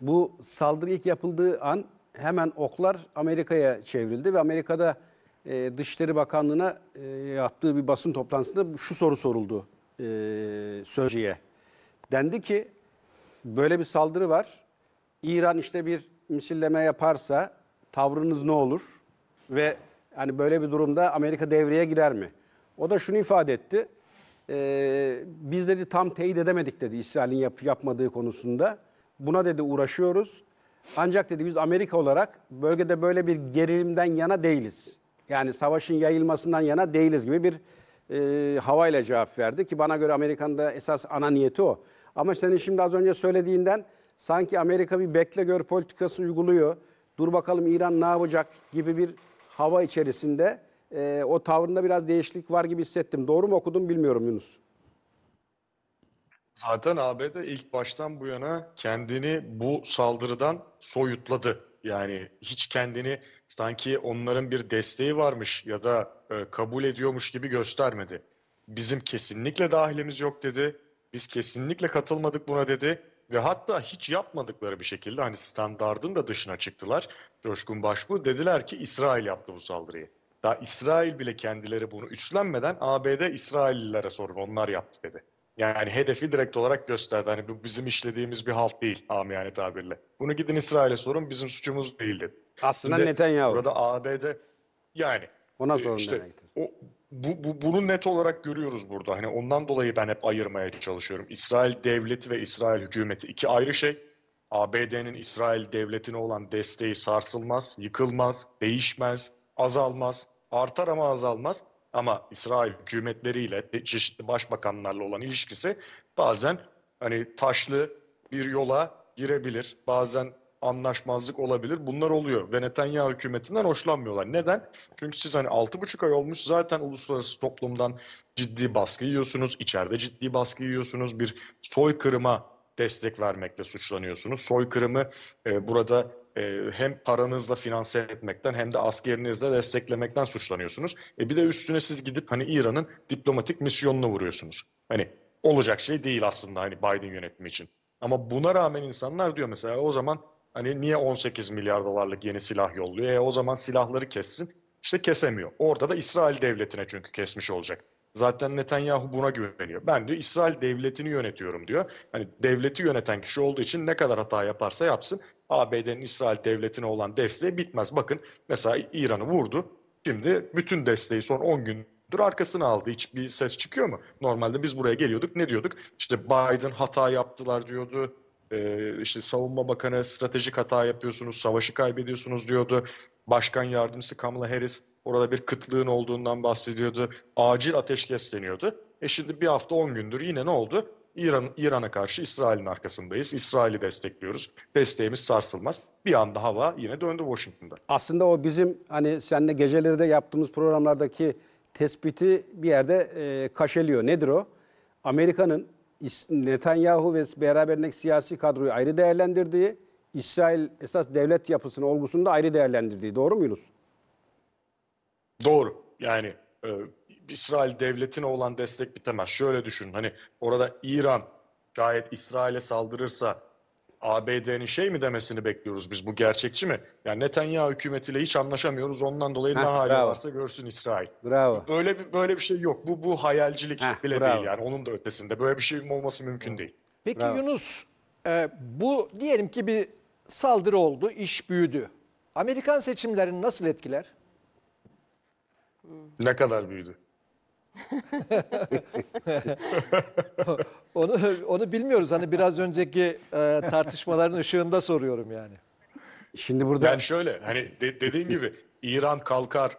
bu saldırı ilk yapıldığı an hemen oklar Amerika'ya çevrildi ve Amerika'da e, Dışişleri Bakanlığı'na e, yaptığı bir basın toplantısında şu soru soruldu e, Sözcü'ye. Dendi ki böyle bir saldırı var. İran işte bir misilleme yaparsa tavrınız ne olur? Ve hani böyle bir durumda Amerika devreye girer mi? O da şunu ifade etti. E, biz dedi tam teyit edemedik dedi İsrail'in yap, yapmadığı konusunda. Buna dedi uğraşıyoruz. Ancak dedi biz Amerika olarak bölgede böyle bir gerilimden yana değiliz. Yani savaşın yayılmasından yana değiliz gibi bir e, havayla cevap verdi. Ki bana göre Amerika'nın da esas ana niyeti o. Ama senin şimdi az önce söylediğinden sanki Amerika bir bekle gör politikası uyguluyor. Dur bakalım İran ne yapacak gibi bir hava içerisinde e, o tavrında biraz değişiklik var gibi hissettim. Doğru mu okudum bilmiyorum Yunus. Zaten ABD ilk baştan bu yana kendini bu saldırıdan soyutladı. Yani hiç kendini sanki onların bir desteği varmış ya da e, kabul ediyormuş gibi göstermedi. Bizim kesinlikle dahilimiz yok dedi. Biz kesinlikle katılmadık buna dedi ve hatta hiç yapmadıkları bir şekilde hani standardın da dışına çıktılar. Coşkun Başbuğ dediler ki İsrail yaptı bu saldırıyı. Daha İsrail bile kendileri bunu üstlenmeden ABD İsraillilere sorun onlar yaptı dedi. Yani hedefi direkt olarak gösterdi. Hani bu bizim işlediğimiz bir halt değil amiyane tabirle. Bunu gidin İsrail'e sorun bizim suçumuz değildi. Aslında Şimdi Netanyahu. Burada ABD yani. Ona e, sorun işte, demektir. O, bu, bu, bunu net olarak görüyoruz burada. Hani ondan dolayı ben hep ayırmaya çalışıyorum. İsrail devleti ve İsrail hükümeti iki ayrı şey. ABD'nin İsrail devletine olan desteği sarsılmaz, yıkılmaz, değişmez, azalmaz, artar ama azalmaz. Ama İsrail hükümetleriyle çeşitli başbakanlarla olan ilişkisi bazen hani taşlı bir yola girebilir. Bazen anlaşmazlık olabilir. Bunlar oluyor ve Netanyahu hükümetinden hoşlanmıyorlar. Neden? Çünkü siz hani 6,5 ay olmuş zaten uluslararası toplumdan ciddi baskı yiyorsunuz. içeride ciddi baskı yiyorsunuz. Bir soykırıma destek vermekle suçlanıyorsunuz. Soykırımı e, burada e, hem paranızla finanse etmekten hem de askerinizle desteklemekten suçlanıyorsunuz. E bir de üstüne siz gidip hani İran'ın diplomatik misyonuna vuruyorsunuz. Hani olacak şey değil aslında hani Biden yönetimi için. Ama buna rağmen insanlar diyor mesela o zaman hani niye 18 milyar dolarlık yeni silah yolluyor? E o zaman silahları kessin. İşte kesemiyor. Orada da İsrail devletine çünkü kesmiş olacak. Zaten Netanyahu buna güveniyor. Ben diyor İsrail devletini yönetiyorum diyor. Hani devleti yöneten kişi olduğu için ne kadar hata yaparsa yapsın ABD'nin İsrail devletine olan desteği bitmez. Bakın mesela İran'ı vurdu. Şimdi bütün desteği son 10 gündür arkasını aldı. Hiçbir ses çıkıyor mu? Normalde biz buraya geliyorduk ne diyorduk? İşte Biden hata yaptılar diyordu. Ee, işte savunma bakanı stratejik hata yapıyorsunuz, savaşı kaybediyorsunuz diyordu. Başkan yardımcısı Kamala Harris Orada bir kıtlığın olduğundan bahsediyordu. Acil ateşkes deniyordu. E şimdi bir hafta 10 gündür yine ne oldu? İran İran'a karşı İsrail'in arkasındayız. İsrail'i destekliyoruz. Desteğimiz sarsılmaz. Bir anda hava yine döndü Washington'da. Aslında o bizim hani seninle geceleri de yaptığımız programlardaki tespiti bir yerde e, kaşeliyor. Nedir o? Amerika'nın Netanyahu ve beraberindeki siyasi kadroyu ayrı değerlendirdiği, İsrail esas devlet yapısının olgusunu da ayrı değerlendirdiği. Doğru mu Yunus? Doğru. Yani e, İsrail devletine olan destek bitemez. Şöyle düşünün hani orada İran gayet İsrail'e saldırırsa ABD'nin şey mi demesini bekliyoruz biz bu gerçekçi mi? Yani Netanyahu hükümetiyle hiç anlaşamıyoruz. Ondan dolayı Heh, ne hali bravo. varsa görsün İsrail. Bravo. Böyle bir böyle bir şey yok. Bu bu hayalcilik Heh, bile bravo. değil yani onun da ötesinde. Böyle bir şeyin olması mümkün değil. Peki bravo. Yunus e, bu diyelim ki bir saldırı oldu, iş büyüdü. Amerikan seçimlerini nasıl etkiler? Ne kadar büyüdü? onu onu bilmiyoruz. Hani biraz önceki e, tartışmaların ışığında soruyorum yani. Şimdi burada yani şöyle hani de, dediğin gibi İran kalkar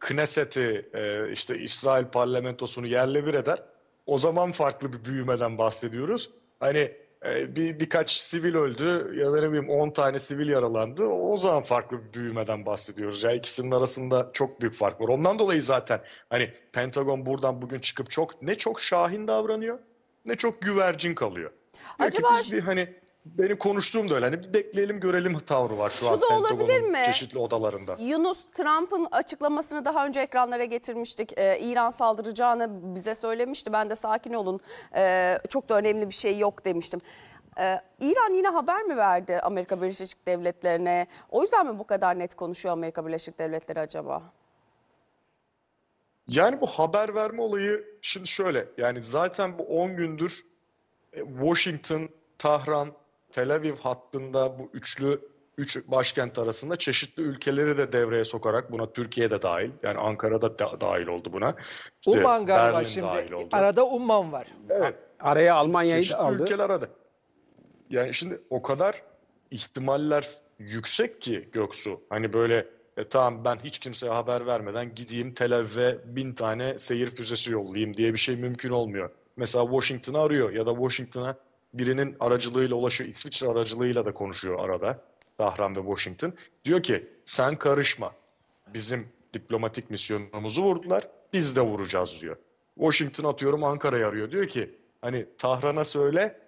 Kneseti e, işte İsrail parlamentosunu yerle bir eder. O zaman farklı bir büyümeden bahsediyoruz. Hani ee, bir birkaç sivil öldü ya da ne bileyim 10 tane sivil yaralandı. O zaman farklı bir büyümeden bahsediyoruz. Ya yani ikisinin arasında çok büyük fark var. Ondan dolayı zaten hani Pentagon buradan bugün çıkıp çok ne çok şahin davranıyor ne çok güvercin kalıyor. Acaba Belki biz bir hani benim konuştuğum da öyle. Hani bir bekleyelim görelim tavrı var şu, şu an da olabilir mi? çeşitli odalarında. Yunus Trump'ın açıklamasını daha önce ekranlara getirmiştik. Ee, İran saldıracağını bize söylemişti. Ben de sakin olun ee, çok da önemli bir şey yok demiştim. Ee, İran yine haber mi verdi Amerika Birleşik Devletleri'ne? O yüzden mi bu kadar net konuşuyor Amerika Birleşik Devletleri acaba? Yani bu haber verme olayı şimdi şöyle yani zaten bu 10 gündür e, Washington, Tahran, Tel Aviv hattında bu üçlü üç başkent arasında çeşitli ülkeleri de devreye sokarak buna Türkiye de dahil yani Ankara da, dahil oldu buna. İşte Umman galiba Berlin şimdi oldu. arada Umman var. Evet. Araya Almanya'yı da aldı. ülkeler aradı. Yani şimdi o kadar ihtimaller yüksek ki Göksu. Hani böyle e, tamam ben hiç kimseye haber vermeden gideyim Tel Aviv'e bin tane seyir füzesi yollayayım diye bir şey mümkün olmuyor. Mesela Washington'ı arıyor ya da Washington'a birinin aracılığıyla ulaşıyor. İsviçre aracılığıyla da konuşuyor arada Dahran ve Washington. Diyor ki sen karışma. Bizim diplomatik misyonumuzu vurdular. Biz de vuracağız diyor. Washington atıyorum Ankara'ya arıyor. Diyor ki hani Tahran'a söyle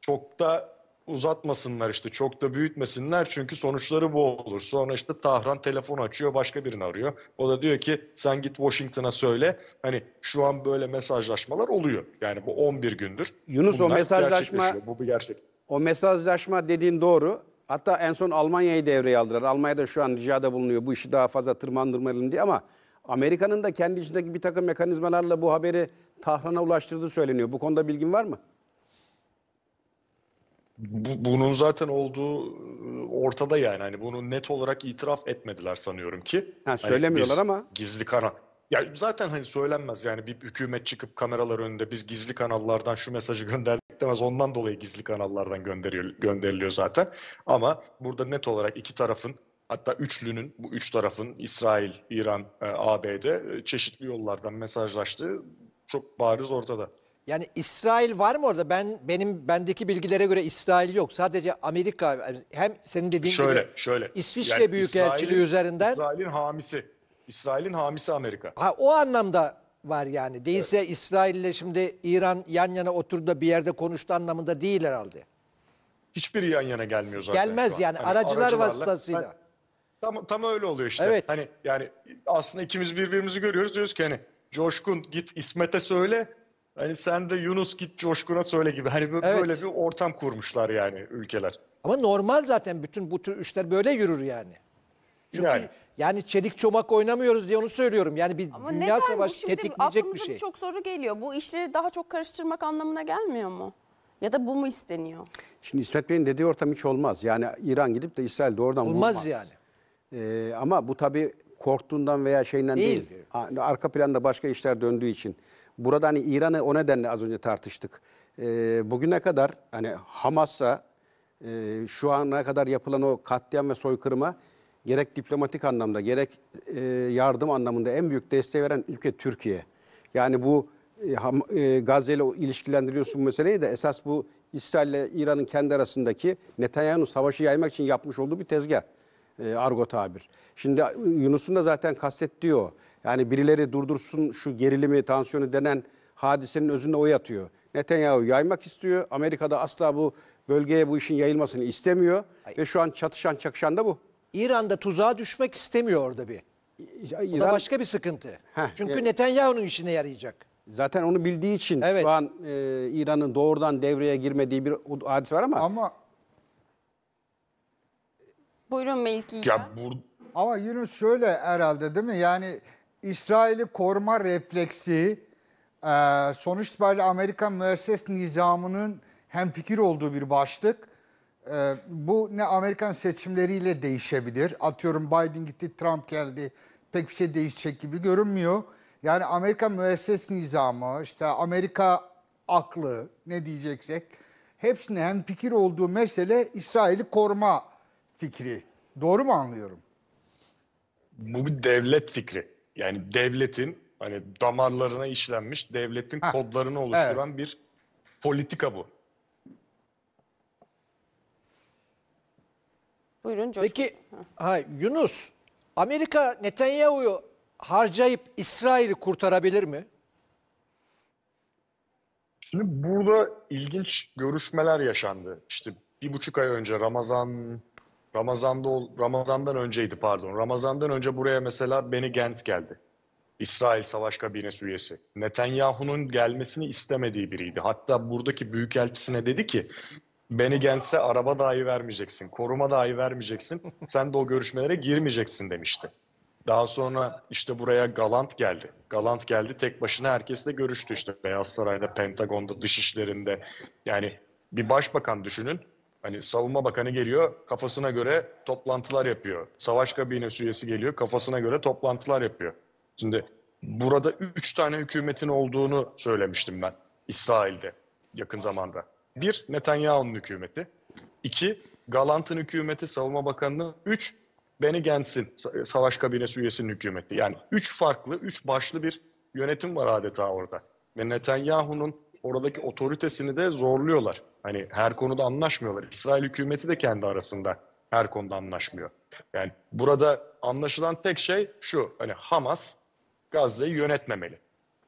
çok da uzatmasınlar işte çok da büyütmesinler çünkü sonuçları bu olur. Sonra işte Tahran telefon açıyor başka birini arıyor. O da diyor ki sen git Washington'a söyle hani şu an böyle mesajlaşmalar oluyor. Yani bu 11 gündür. Yunus Bunlar o mesajlaşma bu bir gerçek. O mesajlaşma dediğin doğru. Hatta en son Almanya'yı devreye aldılar. Almanya da şu an ricada bulunuyor bu işi daha fazla tırmandırmayalım diye ama Amerika'nın da kendi içindeki bir takım mekanizmalarla bu haberi Tahran'a ulaştırdığı söyleniyor. Bu konuda bilgin var mı? bu, bunun zaten olduğu e, ortada yani. Hani bunu net olarak itiraf etmediler sanıyorum ki. Ha, hani söylemiyorlar hani biz, ama. Gizli kanal. Ya zaten hani söylenmez yani bir hükümet çıkıp kameralar önünde biz gizli kanallardan şu mesajı gönderdik demez. Ondan dolayı gizli kanallardan gönderiyor, gönderiliyor zaten. Ama burada net olarak iki tarafın hatta üçlünün bu üç tarafın İsrail, İran, e, ABD e, çeşitli yollardan mesajlaştığı çok bariz ortada. Yani İsrail var mı orada? Ben benim bendeki bilgilere göre İsrail yok. Sadece Amerika hem senin dediğin şöyle, gibi şöyle. İsviçre yani Büyükelçiliği üzerinden İsrail'in hamisi. İsrail'in hamisi Amerika. Ha o anlamda var yani. Değilse evet. ile şimdi İran yan yana oturdu bir yerde konuştu anlamında değil herhalde. Hiçbir yan yana gelmiyor zaten. Gelmez yani hani aracılar vasıtasıyla. Hani, tam tam öyle oluyor işte. Evet. Hani yani aslında ikimiz birbirimizi görüyoruz diyoruz ki hani Coşkun git İsmet'e söyle Hani sen de Yunus git Coşkun'a söyle gibi. Hani böyle, evet. bir ortam kurmuşlar yani ülkeler. Ama normal zaten bütün bu tür işler böyle yürür yani. Çünkü yani. yani çelik çomak oynamıyoruz diye onu söylüyorum. Yani bir Ama dünya savaşı tetikleyecek bir şey. çok soru geliyor. Bu işleri daha çok karıştırmak anlamına gelmiyor mu? Ya da bu mu isteniyor? Şimdi İsmet Bey'in dediği ortam hiç olmaz. Yani İran gidip de İsrail doğrudan olmaz vurmaz. Olmaz yani. Ee, ama bu tabii korktuğundan veya şeyinden değil. değil. Arka planda başka işler döndüğü için. Burada hani İran'ı o nedenle az önce tartıştık. E, bugüne kadar hani Hamas'a e, şu ana kadar yapılan o katliam ve soykırıma gerek diplomatik anlamda gerek e, yardım anlamında en büyük desteği veren ülke Türkiye. Yani bu e, e Gazze ile ilişkilendiriyorsun bu meseleyi de esas bu İsrail ile İran'ın kendi arasındaki Netanyahu'nun savaşı yaymak için yapmış olduğu bir tezgah. E, argo tabir. Şimdi e, Yunus'un da zaten kastettiği o. Yani birileri durdursun şu gerilimi, tansiyonu denen hadisenin özünde o yatıyor. Netanyahu yaymak istiyor. Amerika'da asla bu bölgeye bu işin yayılmasını istemiyor. Ay. Ve şu an çatışan çakışan da bu. İran'da tuzağa düşmek istemiyor orada bir. İran... Bu da başka bir sıkıntı. Heh, Çünkü yani... Netanyahu'nun işine yarayacak. Zaten onu bildiği için evet. şu an e, İran'ın doğrudan devreye girmediği bir hadis var ama. Ama Buyurun Melike. Ya bur Ama Yunus şöyle herhalde değil mi? Yani İsrail'i koruma refleksi e, sonuç itibariyle Amerika müesses nizamının hem fikir olduğu bir başlık. E, bu ne Amerikan seçimleriyle değişebilir. Atıyorum Biden gitti, Trump geldi. Pek bir şey değişecek gibi görünmüyor. Yani Amerika müesses nizamı, işte Amerika aklı ne diyeceksek hepsine hem fikir olduğu mesele İsrail'i koruma fikri. Doğru mu anlıyorum? Bu bir devlet fikri. Yani devletin hani damarlarına işlenmiş devletin ha, kodlarını oluşturan evet. bir politika bu. Buyurun Coşkun. Peki ha, Yunus Amerika Netanyahu'yu harcayıp İsrail'i kurtarabilir mi? Şimdi burada ilginç görüşmeler yaşandı. İşte bir buçuk ay önce Ramazan Ramazan'da Ramazan'dan önceydi pardon. Ramazan'dan önce buraya mesela Beni Gantz geldi. İsrail Savaş Kabinesi üyesi. Netanyahu'nun gelmesini istemediği biriydi. Hatta buradaki büyükelçisine dedi ki Beni Genç'e araba dahi vermeyeceksin, koruma dahi vermeyeceksin, sen de o görüşmelere girmeyeceksin demişti. Daha sonra işte buraya Galant geldi. Galant geldi tek başına herkesle görüştü işte Beyaz Saray'da, Pentagon'da, dışişlerinde. Yani bir başbakan düşünün Hani savunma bakanı geliyor kafasına göre toplantılar yapıyor. Savaş kabinesi üyesi geliyor kafasına göre toplantılar yapıyor. Şimdi burada üç tane hükümetin olduğunu söylemiştim ben İsrail'de yakın zamanda. Bir, Netanyahu'nun hükümeti. iki Galant'ın hükümeti, savunma bakanının. Üç, Benny Gantz'in, savaş kabinesi üyesinin hükümeti. Yani üç farklı, üç başlı bir yönetim var adeta orada. Ve Netanyahu'nun oradaki otoritesini de zorluyorlar. Hani her konuda anlaşmıyorlar. İsrail hükümeti de kendi arasında her konuda anlaşmıyor. Yani burada anlaşılan tek şey şu. Hani Hamas Gazze'yi yönetmemeli.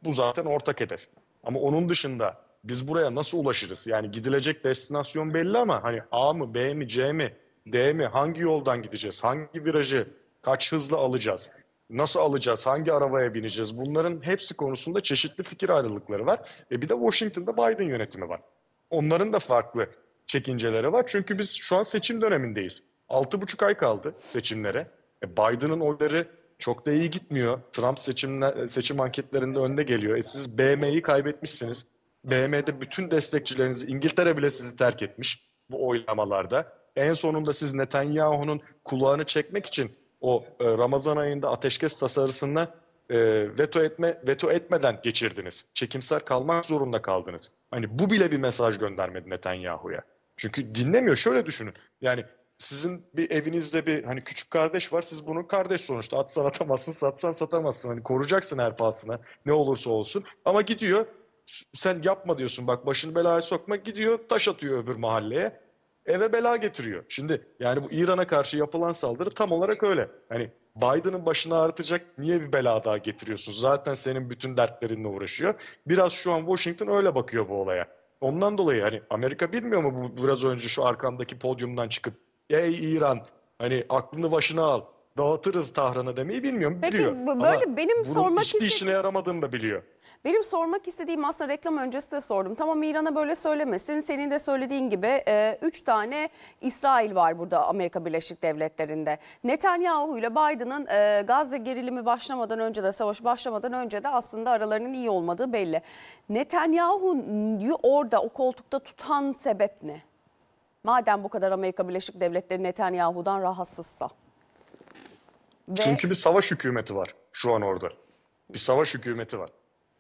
Bu zaten ortak hedef. Ama onun dışında biz buraya nasıl ulaşırız? Yani gidilecek destinasyon belli ama hani A mı, B mi, C mi, D mi, hangi yoldan gideceğiz? Hangi virajı kaç hızla alacağız? nasıl alacağız, hangi arabaya bineceğiz bunların hepsi konusunda çeşitli fikir ayrılıkları var. E bir de Washington'da Biden yönetimi var. Onların da farklı çekinceleri var. Çünkü biz şu an seçim dönemindeyiz. 6,5 ay kaldı seçimlere. E Biden'ın oyları çok da iyi gitmiyor. Trump seçimler, seçim anketlerinde önde geliyor. E siz BM'yi kaybetmişsiniz. BM'de bütün destekçileriniz İngiltere bile sizi terk etmiş bu oylamalarda. En sonunda siz Netanyahu'nun kulağını çekmek için o e, Ramazan ayında ateşkes tasarısını e, veto etme veto etmeden geçirdiniz. Çekimser kalmak zorunda kaldınız. Hani bu bile bir mesaj göndermedi Netanyahu'ya. Çünkü dinlemiyor. Şöyle düşünün. Yani sizin bir evinizde bir hani küçük kardeş var. Siz bunun kardeş sonuçta. Atsan atamazsın, satsan satamazsın. Hani koruyacaksın her pahasına ne olursa olsun. Ama gidiyor sen yapma diyorsun bak başını belaya sokma gidiyor taş atıyor öbür mahalleye eve bela getiriyor. Şimdi yani bu İran'a karşı yapılan saldırı tam olarak öyle. Hani Biden'ın başına artacak niye bir bela daha getiriyorsunuz? Zaten senin bütün dertlerinle uğraşıyor. Biraz şu an Washington öyle bakıyor bu olaya. Ondan dolayı hani Amerika bilmiyor mu bu biraz önce şu arkamdaki podyumdan çıkıp ey İran hani aklını başına al dağıtırız Tahran'ı demeyi bilmiyorum. Peki biliyor. böyle Ama benim sormak istediğim... işine yaramadığını da biliyor. Benim sormak istediğim aslında reklam öncesi de sordum. Tamam İran'a böyle söylemesin. Senin de söylediğin gibi e, üç tane İsrail var burada Amerika Birleşik Devletleri'nde. Netanyahu ile Biden'ın e, Gazze gerilimi başlamadan önce de savaş başlamadan önce de aslında aralarının iyi olmadığı belli. Netanyahu'yu orada o koltukta tutan sebep ne? Madem bu kadar Amerika Birleşik Devletleri Netanyahu'dan rahatsızsa. Ve... Çünkü bir savaş hükümeti var şu an orada. Bir savaş hükümeti var.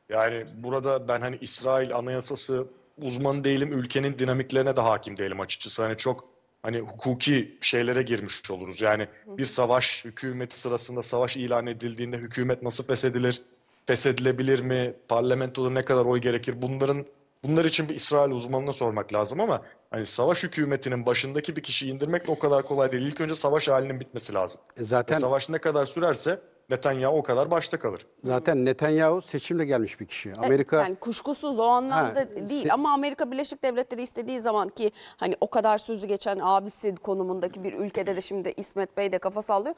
Yani burada ben hani İsrail anayasası uzman değilim, ülkenin dinamiklerine de hakim değilim açıkçası. Hani çok hani hukuki şeylere girmiş oluruz. Yani bir savaş hükümeti sırasında savaş ilan edildiğinde hükümet nasıl feshedilir? Feshedilebilir mi? Parlamentoda ne kadar oy gerekir? Bunların Bunlar için bir İsrail uzmanına sormak lazım ama hani savaş hükümetinin başındaki bir kişiyi indirmek de o kadar kolay değil. İlk önce savaş halinin bitmesi lazım. E zaten Ve savaş ne kadar sürerse Netanyahu o kadar başta kalır. Zaten Netanyahu seçimle gelmiş bir kişi. E, Amerika yani kuşkusuz o anlamda ha, değil ama Amerika Birleşik Devletleri istediği zaman ki hani o kadar sözü geçen abisi konumundaki bir ülkede de şimdi İsmet Bey de kafa sallıyor.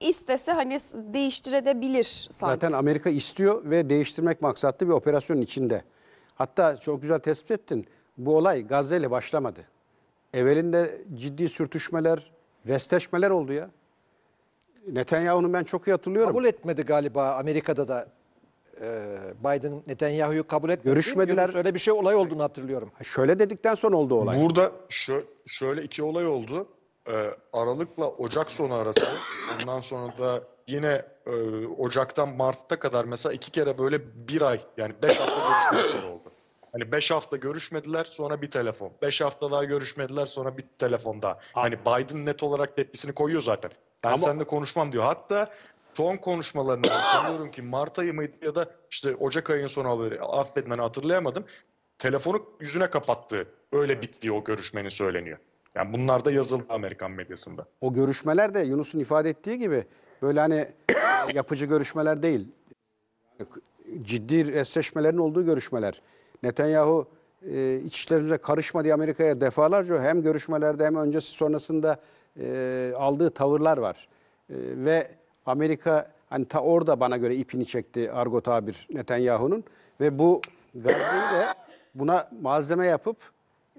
İstese hani değiştirebilir sanki. Zaten Amerika istiyor ve değiştirmek maksatlı bir operasyonun içinde. Hatta çok güzel tespit ettin. Bu olay Gazze ile başlamadı. Evelinde ciddi sürtüşmeler, resteşmeler oldu ya. Netanyahu'nu ben çok iyi hatırlıyorum. Kabul etmedi galiba Amerika'da da e, Biden Netanyahu'yu kabul etmedi. Görüşmediler. Öyle bir şey olay olduğunu hatırlıyorum. Şöyle dedikten sonra oldu olay. Burada şö şöyle iki olay oldu. Ee, Aralık'la Ocak sonu arası. Ondan sonra da yine e, Ocak'tan Mart'ta kadar mesela iki kere böyle bir ay yani beş hafta görüşmeler oldu. Hani 5 hafta görüşmediler sonra bir telefon. 5 hafta daha görüşmediler sonra bir telefon daha. Hani Biden net olarak tepkisini koyuyor zaten. Ben Ama... seninle konuşmam diyor. Hatta son konuşmalarını sanıyorum ki Mart ayı mıydı ya da işte Ocak ayının sonu haberi affedin hani hatırlayamadım. Telefonu yüzüne kapattı. Öyle evet. bittiği o görüşmenin söyleniyor. Yani bunlar da yazıldı Amerikan medyasında. O görüşmeler de Yunus'un ifade ettiği gibi böyle hani e, yapıcı görüşmeler değil. Ciddi resleşmelerin olduğu görüşmeler. Netanyahu e, iç karışma diye Amerika'ya defalarca hem görüşmelerde hem öncesi sonrasında e, aldığı tavırlar var. E, ve Amerika hani ta orada bana göre ipini çekti argo tabir Netanyahu'nun ve bu Gazze'yi de buna malzeme yapıp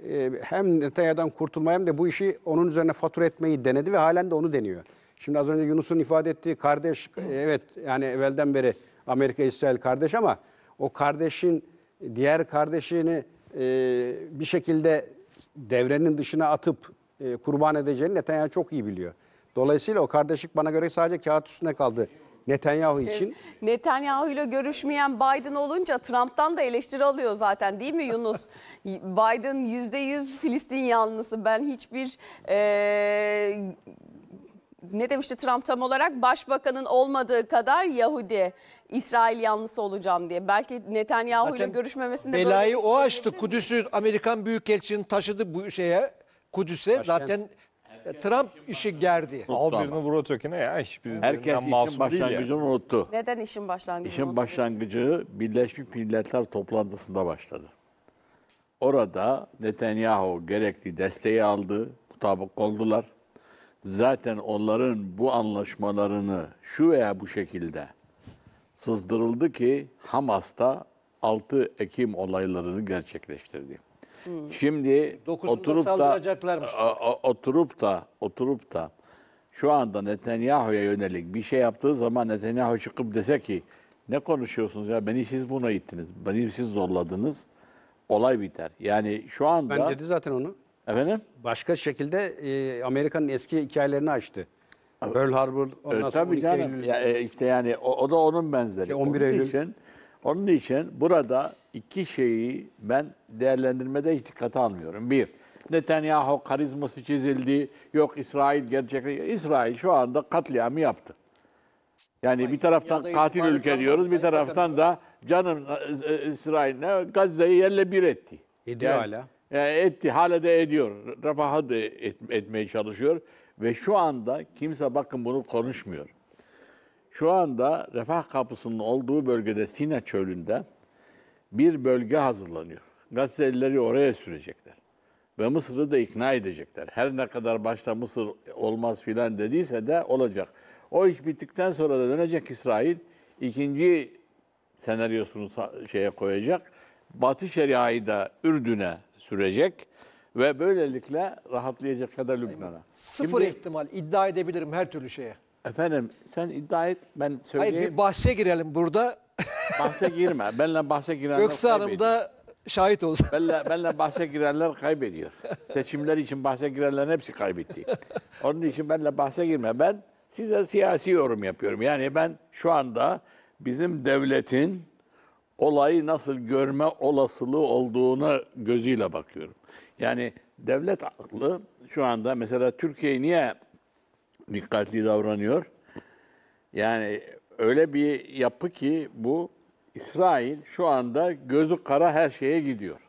e, hem Netanyahu'dan kurtulmaya hem de bu işi onun üzerine fatura etmeyi denedi ve halen de onu deniyor. Şimdi az önce Yunus'un ifade ettiği kardeş, e, evet yani evvelden beri Amerika, İsrail kardeş ama o kardeşin diğer kardeşini e, bir şekilde devrenin dışına atıp e, kurban edeceğini Netanyahu çok iyi biliyor. Dolayısıyla o kardeşlik bana göre sadece kağıt üstüne kaldı. Netanyahu için. Netanyahu ile görüşmeyen Biden olunca Trump'tan da eleştiri alıyor zaten değil mi Yunus? Biden %100 Filistin yanlısı. Ben hiçbir e, ne demişti Trump tam olarak? Başbakanın olmadığı kadar Yahudi, İsrail yanlısı olacağım diye. Belki Netanyahu ile Zaten görüşmemesinde belayı böyle bir o açtı. Kudüs'ü Amerikan Büyükelçiliğini taşıdı bu şeye Kudüs'e. Zaten e, Trump işi gerdi. Al Mutlu birini ama. vur ötekine ya. Hiçbirinden Herkes işin masum değil başlangıcını unuttu. Neden işin başlangıcını? İşin olabilir? başlangıcı Birleşmiş Milletler toplantısında başladı. Orada Netanyahu gerekli desteği aldı, mutabık oldular zaten onların bu anlaşmalarını şu veya bu şekilde sızdırıldı ki Hamas'ta 6 Ekim olaylarını gerçekleştirdi. Şimdi oturup da, oturup da oturup da şu anda Netanyahu'ya yönelik bir şey yaptığı zaman Netanyahu çıkıp dese ki ne konuşuyorsunuz ya beni siz buna ittiniz. Beni siz zorladınız. Olay biter. Yani şu anda Ben dedi zaten onu. Efendim? Başka şekilde e, Amerika'nın eski hikayelerini açtı. Pearl Harbor, e, ondan sonra tabii canım. Ya, e, işte yani o, o da onun benzeri. 11 Onun için, onun için burada iki şeyi ben değerlendirmede hiç dikkate almıyorum. Bir, Netanyahu karizması çizildi. Yok İsrail gerçek. İsrail şu anda katliamı yaptı. Yani bir taraftan dünyada katil itibarı ülke diyoruz, bir taraftan da canım e, e, İsrail ne Gazze'yi yerle bir etti. Ediyor hala. E, etti, hala da ediyor. Refaha da et, etmeye çalışıyor. Ve şu anda kimse bakın bunu konuşmuyor. Şu anda refah kapısının olduğu bölgede Sina çölünde bir bölge hazırlanıyor. Gazetelileri oraya sürecekler. Ve Mısır'ı da ikna edecekler. Her ne kadar başta Mısır olmaz filan dediyse de olacak. O iş bittikten sonra da dönecek İsrail. ikinci senaryosunu şeye koyacak. Batı şeriayı da Ürdün'e sürecek ve böylelikle rahatlayacak kadar Lübnan'a. Sıfır Şimdi, ihtimal iddia edebilirim her türlü şeye. Efendim sen iddia et ben söyleyeyim. Hayır bir bahse girelim burada. bahse girme. Benle bahse girenler Göksu Hanım da şahit olsun. Benle, benle bahse girenler kaybediyor. Seçimler için bahse girenlerin hepsi kaybetti. Onun için benle bahse girme. Ben size siyasi yorum yapıyorum. Yani ben şu anda bizim devletin olayı nasıl görme olasılığı olduğuna gözüyle bakıyorum. Yani devlet aklı şu anda mesela Türkiye niye dikkatli davranıyor? Yani öyle bir yapı ki bu İsrail şu anda gözü kara her şeye gidiyor.